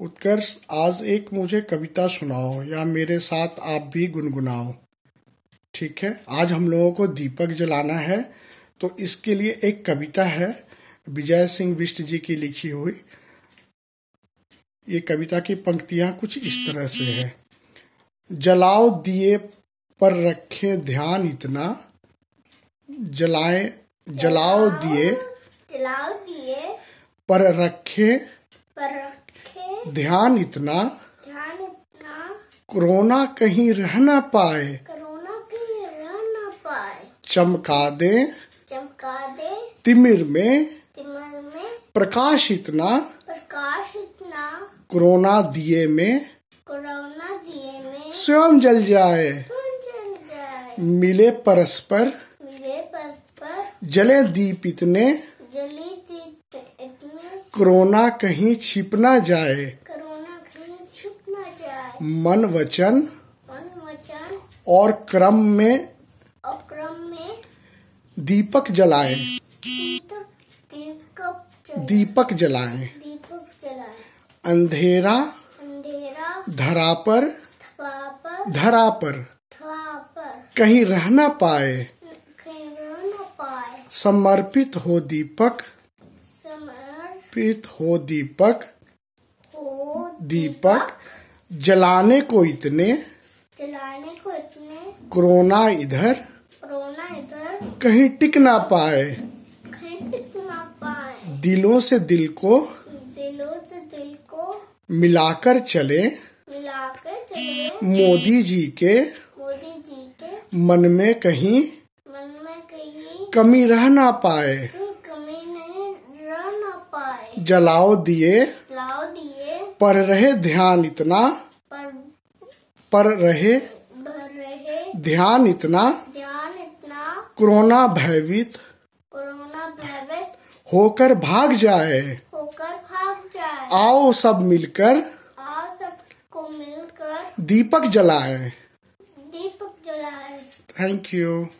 उत्कर्ष आज एक मुझे कविता सुनाओ या मेरे साथ आप भी गुनगुनाओ ठीक है आज हम लोगों को दीपक जलाना है तो इसके लिए एक कविता है विजय सिंह बिष्ट जी की लिखी हुई ये कविता की पंक्तियां कुछ इस तरह से है जलाओ दिए पर रखे ध्यान इतना जलाए जलाओ दिए जलाओ दिए पर रखे पर रखे ध्यान इतना ध्यान इतना कोरोना कहीं रह न पाए कोरोना कहीं रह न पाए चमका दे चमका दे तिमिर में तिमिर में प्रकाश इतना प्रकाश इतना कोरोना दिए में कोरोना दिए में स्वयं जल जाए स्वयं जल जाए मिले परस्पर मिले परस्पर जले दीप इतने कोरोना कहीं छिप ना जाए मन वचन और क्रम में दीपक जलाए दीपक जलाए अंधेरा अंधेरा धरा पर धरा पर कहीं रहना पाए समर्पित हो दीपक प्रीत हो दीपक हो दीपक जलाने को इतने जलाने को इतने कोरोना इधर कोरोना इधर कहीं टिक ना पाए कहीं टिक ना पाए दिलों से दिल को दिलों से दिल को मिलाकर चले मिलाकर चले मोदी जी के मोदी जी के मन में कहीं मन में कहीं कमी रह ना पाए जलाओ दिए पर रहे ध्यान इतना पर, पर रहे, ध्यान इतना ध्यान इतना कोरोना भयभीत कोरोना भयभीत होकर भाग जाए होकर भाग जाए आओ सब मिलकर आओ सब को मिलकर दीपक जलाए दीपक जलाए थैंक यू